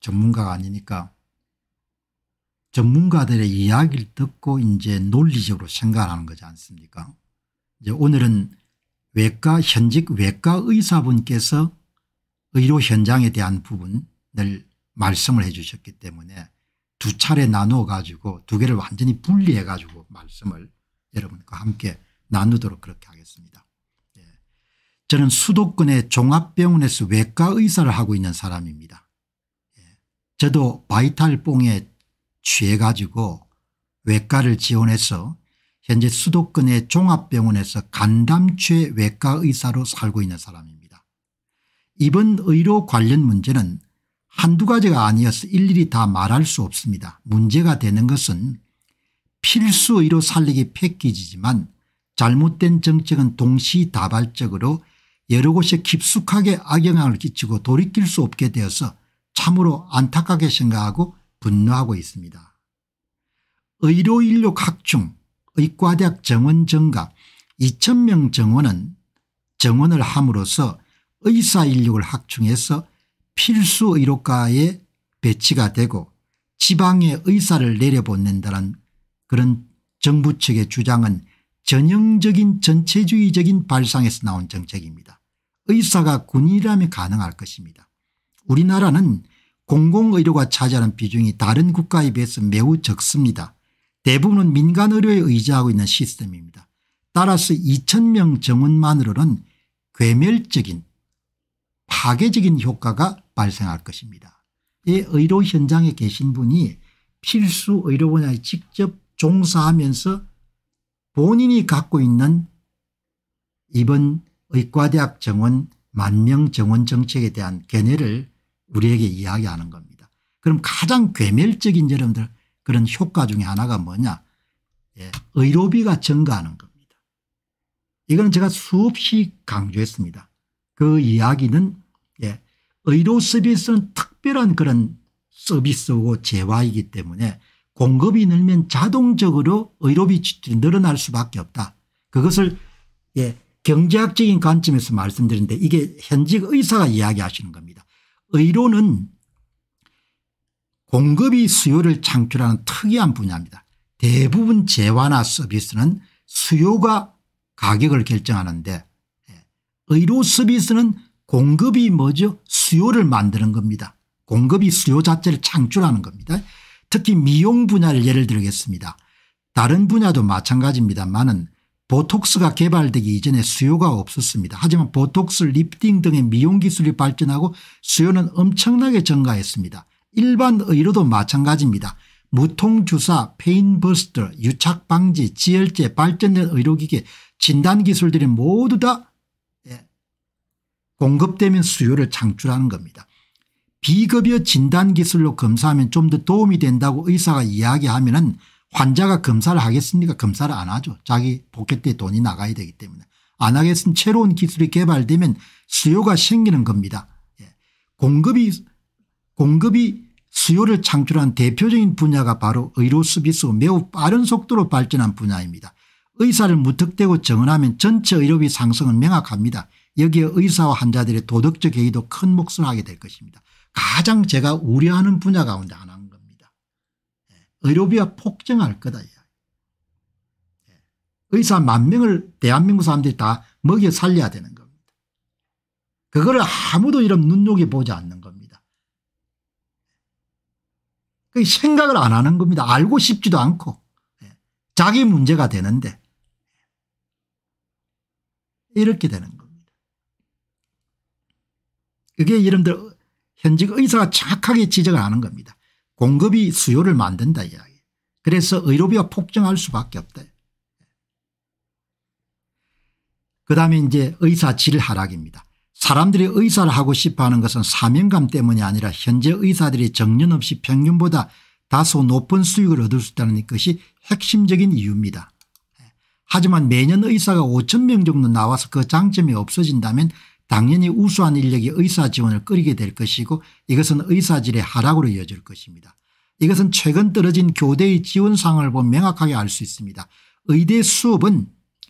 전문가가 아니니까 전문가들의 이야기를 듣고 이제 논리적으로 생각하는 거지 않습니까 이제 오늘은 외과 현직 외과 의사분께서 의료 현장에 대한 부분을 말씀을 해 주셨기 때문에 두 차례 나누어 가지고 두 개를 완전히 분리해 가지고 말씀을 여러분과 함께 나누도록 그렇게 하겠습니다. 예. 저는 수도권의 종합병원에서 외과 의사를 하고 있는 사람입니다. 저도 바이탈뽕에 취해가지고 외과를 지원해서 현재 수도권의 종합병원에서 간담취 외과 의사로 살고 있는 사람입니다. 이번 의료 관련 문제는 한두 가지가 아니어서 일일이 다 말할 수 없습니다. 문제가 되는 것은 필수 의료 살리기 패키지지만 잘못된 정책은 동시다발적으로 여러 곳에 깊숙하게 악영향을 끼치고 돌이킬 수 없게 되어서 참으로 안타깝게 생각하고 분노하고 있습니다. 의료인류 각중 의과대학 정원 증가 2,000명 정원은 정원을 함으로써 의사 인력을 확충해서 필수 의료과에 배치가 되고 지방에 의사를 내려보낸다는 그런 정부 측의 주장은 전형적인 전체주의적인 발상에서 나온 정책입니다. 의사가 군인이라면 가능할 것입니다. 우리나라는 공공의료가 차지하는 비중이 다른 국가에 비해서 매우 적습니다. 대부분은 민간의료에 의지하고 있는 시스템입니다. 따라서 2천명 정원만으로는 괴멸적인 파괴적인 효과가 발생할 것입니다. 이 의료 현장에 계신 분이 필수 의료 분야에 직접 종사하면서 본인이 갖고 있는 이번 의과대학 정원 만명 정원 정책에 대한 견해를 우리에게 이야기하는 겁니다. 그럼 가장 괴멸적인 여러분들 그런 효과 중에 하나가 뭐냐 예, 의료비가 증가하는 겁니다. 이건 제가 수없이 강조했습니다. 그 이야기는 예, 의료 서비스는 특별한 그런 서비스고 재화이기 때문에 공급이 늘면 자동적으로 의료비 지출이 늘어날 수밖에 없다. 그것을 예, 경제학적인 관점에서 말씀드리는데 이게 현직 의사가 이야기하시는 겁니다. 의료는 공급이 수요를 창출하는 특이한 분야입니다. 대부분 재화나 서비스는 수요가 가격을 결정하는데 예, 의료 서비스는 공급이 뭐죠 수요를 만드는 겁니다. 공급이 수요 자체를 창출하는 겁니다. 특히 미용 분야를 예를 들겠습니다. 다른 분야도 마찬가지입니다만은 보톡스가 개발되기 이전에 수요가 없었습니다. 하지만 보톡스 립딩 등의 미용 기술이 발전하고 수요는 엄청나게 증가했습니다. 일반 의료도 마찬가지입니다. 무통주사, 페인버스터, 유착방지, 지혈제, 발전된 의료기계, 진단기술들이 모두 다 예, 공급되면 수요를 창출하는 겁니다. 비급여 진단기술로 검사하면 좀 더 도움이 된다고 의사가 이야기하면 은 환자가 검사를 하겠습니까 검사를 안 하죠. 자기 복회 때 돈이 나가야 되기 때문에. 안 하겠으면 새로운 기술이 개발되면 수요가 생기는 겁니다. 예. 공급이 공급이 수요를 창출한 대표적인 분야가 바로 의료 서비스 매우 빠른 속도로 발전한 분야입니다. 의사를 무턱대고 정언하면 전체 의료비 상승은 명확합니다. 여기에 의사와 환자들의 도덕적 해의도큰 몫을 하게 될 것입니다. 가장 제가 우려하는 분야 가운데 하나 의료비가 폭증할 거다. 의사 만 명을 대한민국 사람들이 다 먹여 살려야 되는 겁니다. 그거를 아무도 이런 눈여겨보지 않는 겁니다. 그 생각을 안 하는 겁니다. 알고 싶지도 않고 예. 자기 문제가 되는데 이렇게 되는 겁니다. 그게 여러분들 현직 의사가 정확하게 지적을 하는 겁니다. 공급이 수요를 만든다 이야기. 그래서 의료비가 폭증할 수밖에 없다. 그 다음에 이제 의사 질 하락입니다. 사람들이 의사를 하고 싶어하는 것은 사명감 때문이 아니라 현재 의사들이 정년 없이 평균보다 다소 높은 수익을 얻을 수 있다는 것이 핵심적인 이유입니다. 하지만 매년 의사가 5천 명 정도 나와서 그 장점이 없어진다면 당연히 우수한 인력이 의사 지원을 끌게 될 것이고 이것은 의사질의 하락으로 이어질 것입니다. 이것은 최근 떨어진 교대의 지원상을 황 보면 명확하게 알 수 있습니다. 의대 수업은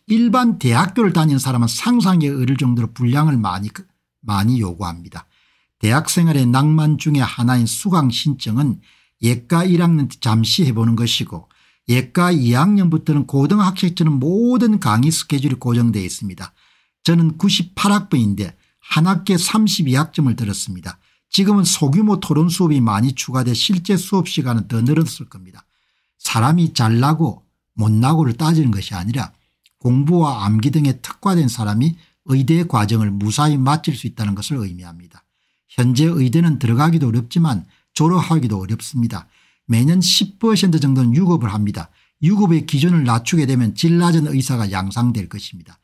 일반 대학교를 다니는 사람은 상상에 의를 정도로 분량을 많이 그, 많이 요구합니다. 대학생활의 낭만 중에 하나인 수강 신청은 예과 1학년 때 잠시 해보는 것이고 예과 2학년부터는 고등학생처럼 모든 강의 스케줄이 고정되어 있습니다. 저는 98학번인데 한 학기에 32학점을 들었습니다. 지금은 소규모 토론 수업이 많이 추가돼 실제 수업 시간은 더 늘었을 겁니다. 사람이 잘나고 못나고를 따지는 것이 아니라 공부와 암기 등에 특화된 사람이 의대 과정을 무사히 마칠 수 있다는 것을 의미합니다. 현재 의대는 들어가기도 어렵지만 졸업하기도 어렵습니다. 매년 10% 정도는 유급을 합니다. 유급의 기준을 낮추게 되면 질 낮은 의사가 양상될 것입니다.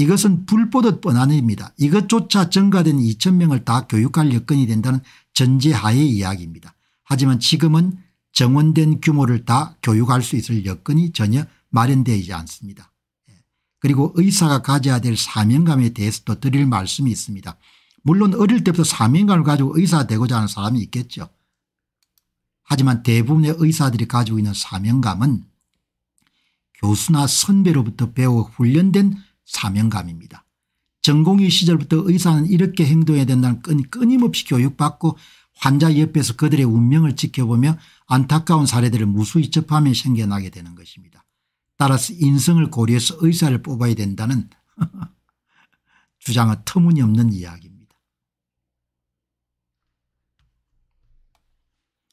이것은 불보듯 뻔한 일입니다. 이것조차 증가된 2천 명을 다 교육할 여건이 된다는 전제하의 이야기입니다. 하지만 지금은 정원된 규모를 다 교육할 수 있을 여건이 전혀 마련되지 않습니다. 예. 그리고 의사가 가져야 될 사명감에 대해서도 드릴 말씀이 있습니다. 물론 어릴 때부터 사명감을 가지고 의사 되고자 하는 사람이 있겠죠. 하지만 대부분의 의사들이 가지고 있는 사명감은 교수나 선배로부터 배워 훈련된 사명감입니다. 전공의 시절부터 의사는 이렇게 행동해야 된다는 끊, 임없이 교육받고 환자 옆에서 그들의 운명을 지켜보며 안타까운 사례들을 무수히 접하며 생겨나게 되는 것입니다. 따라서 인성을 고려해서 의사를 뽑아야 된다는 주장은 터무니없는 이야기입니다.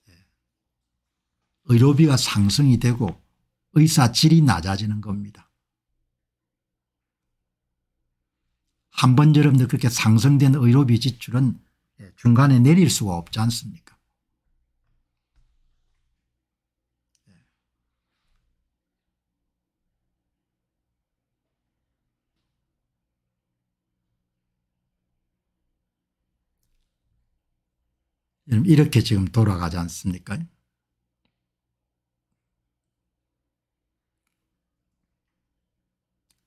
예. 의료비가 상승이 되고 의사 질이 낮아지는 겁니다. 한 번처럼도 그렇게 상승된 의료비 지출은 예, 중간에 내릴 수가 없지 않습니까 예. 이렇게 지금 돌아가지 않습니까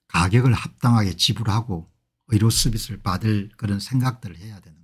가격을 합당하게 지불하고 의료 서비스를 받을 그런 생각들을 해야 되는